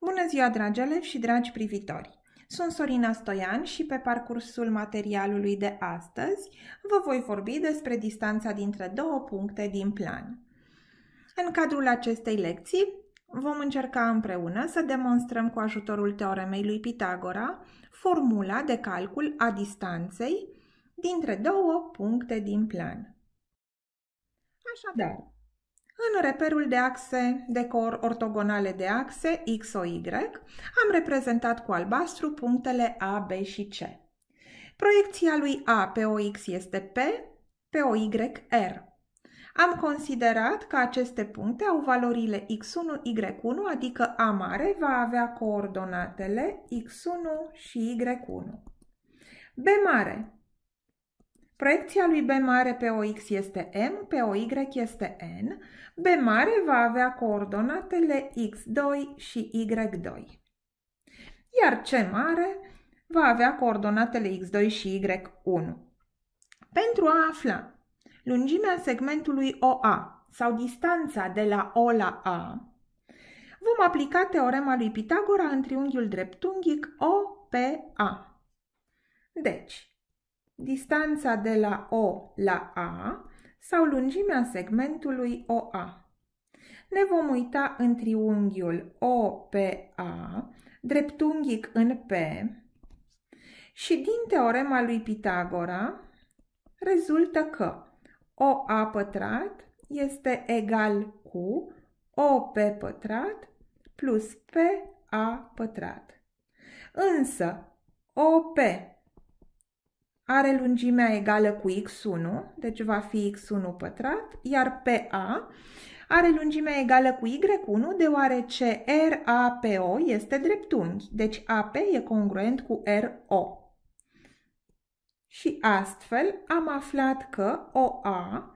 Bună ziua, dragi elevi și dragi privitori! Sunt Sorina Stoian și pe parcursul materialului de astăzi vă voi vorbi despre distanța dintre două puncte din plan. În cadrul acestei lecții vom încerca împreună să demonstrăm cu ajutorul teoremei lui Pitagora formula de calcul a distanței dintre două puncte din plan. Așadar, în reperul de axe, decor ortogonale de axe X, O, Y, am reprezentat cu albastru punctele A, B și C. Proiecția lui A pe OX este P, pe OY R. Am considerat că aceste puncte au valorile x1, y1, adică A mare va avea coordonatele x1 și y1. B mare Proiecția lui B mare pe OX este M, pe OY este N. B mare va avea coordonatele X2 și Y2. Iar C mare va avea coordonatele X2 și Y1. Pentru a afla lungimea segmentului OA sau distanța de la O la A, vom aplica teorema lui Pitagora în triunghiul dreptunghic OPA. Deci, distanța de la O la A sau lungimea segmentului OA. Ne vom uita în triunghiul OPA, dreptunghic în P, și din teorema lui Pitagora rezultă că OA pătrat este egal cu OP pătrat plus PA pătrat. Însă OP are lungimea egală cu x1, deci va fi x1 pătrat, iar PA are lungimea egală cu y1, deoarece RAPO este dreptunghi, deci AP e congruent cu RO. Și astfel am aflat că OA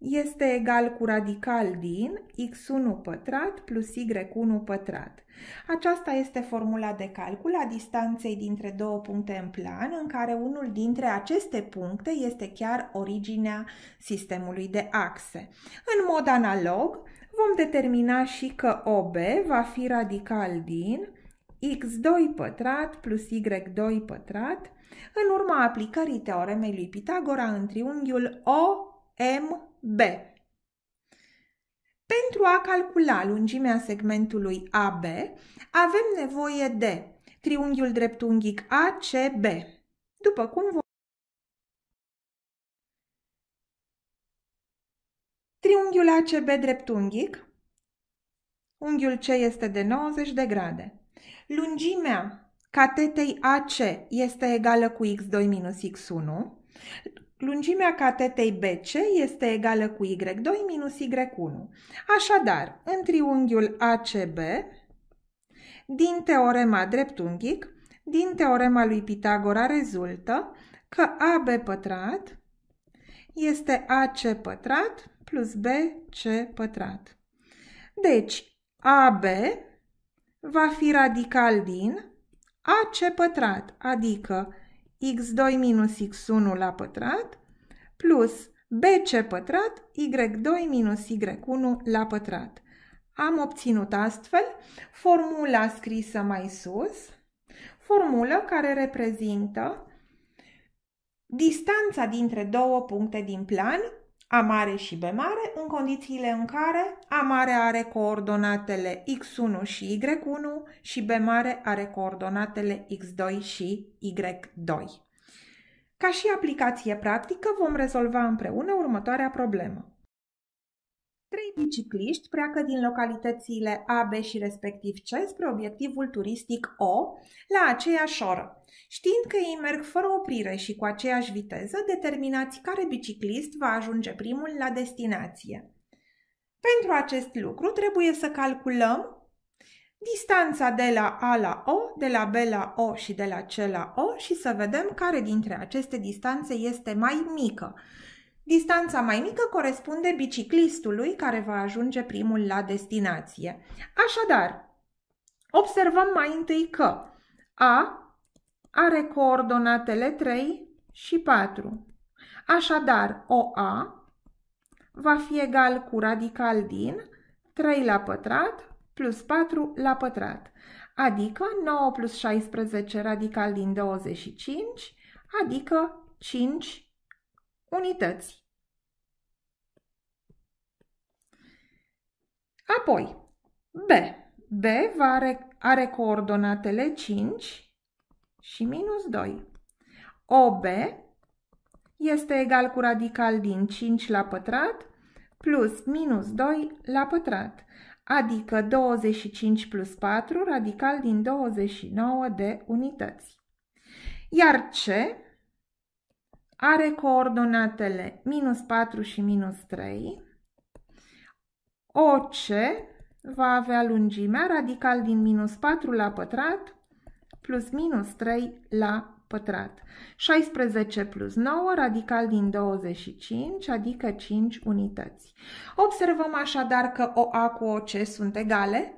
este egal cu radical din x1 pătrat plus y1 pătrat. Aceasta este formula de calcul a distanței dintre două puncte în plan, în care unul dintre aceste puncte este chiar originea sistemului de axe. În mod analog, vom determina și că OB va fi radical din x2 pătrat plus y2 pătrat, în urma aplicării teoremei lui Pitagora în triunghiul O MB. Pentru a calcula lungimea segmentului AB, avem nevoie de triunghiul dreptunghic ACB, după cum vom Triunghiul ACB dreptunghic, unghiul C este de 90 de grade. Lungimea catetei AC este egală cu x2 minus x1, Lungimea catetei BC este egală cu Y2 minus Y1. Așadar, în triunghiul ACB, din teorema dreptunghic, din teorema lui Pitagora rezultă că AB pătrat este AC pătrat plus BC pătrat. Deci, AB va fi radical din AC pătrat, adică x2 minus x1 la pătrat plus bc pătrat, y2 minus y1 la pătrat. Am obținut astfel formula scrisă mai sus, formulă care reprezintă distanța dintre două puncte din plan a mare și B mare în condițiile în care A mare are coordonatele X1 și Y1 și B mare are coordonatele X2 și Y2. Ca și aplicație practică vom rezolva împreună următoarea problemă. Trei bicicliști pleacă din localitățile A, B și respectiv C spre obiectivul turistic O, la aceeași oră. Știind că ei merg fără oprire și cu aceeași viteză, determinați care biciclist va ajunge primul la destinație. Pentru acest lucru trebuie să calculăm distanța de la A la O, de la B la O și de la C la O și să vedem care dintre aceste distanțe este mai mică. Distanța mai mică corespunde biciclistului care va ajunge primul la destinație. Așadar, observăm mai întâi că A are coordonatele 3 și 4. Așadar, OA va fi egal cu radical din 3 la pătrat plus 4 la pătrat, adică 9 plus 16 radical din 25, adică 5 unități. Apoi, B. B va are, are coordonatele 5 și minus 2. OB este egal cu radical din 5 la pătrat plus minus 2 la pătrat, adică 25 plus 4 radical din 29 de unități. Iar C are coordonatele minus 4 și minus 3 OC va avea lungimea radical din minus 4 la pătrat plus minus 3 la pătrat. 16 plus 9, radical din 25, adică 5 unități. Observăm așadar că OA cu OC sunt egale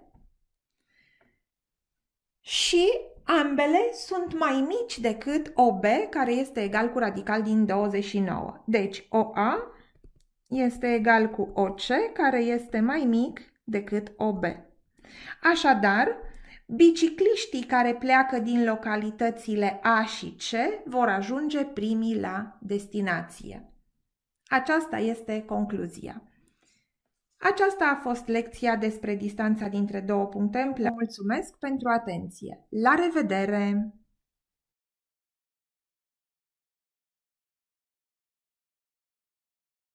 și ambele sunt mai mici decât OB, care este egal cu radical din 29. Deci OA este egal cu OC, care este mai mic decât OB. Așadar, bicicliștii care pleacă din localitățile A și C vor ajunge primii la destinație. Aceasta este concluzia. Aceasta a fost lecția despre distanța dintre două puncte. Mulțumesc pentru atenție. La revedere!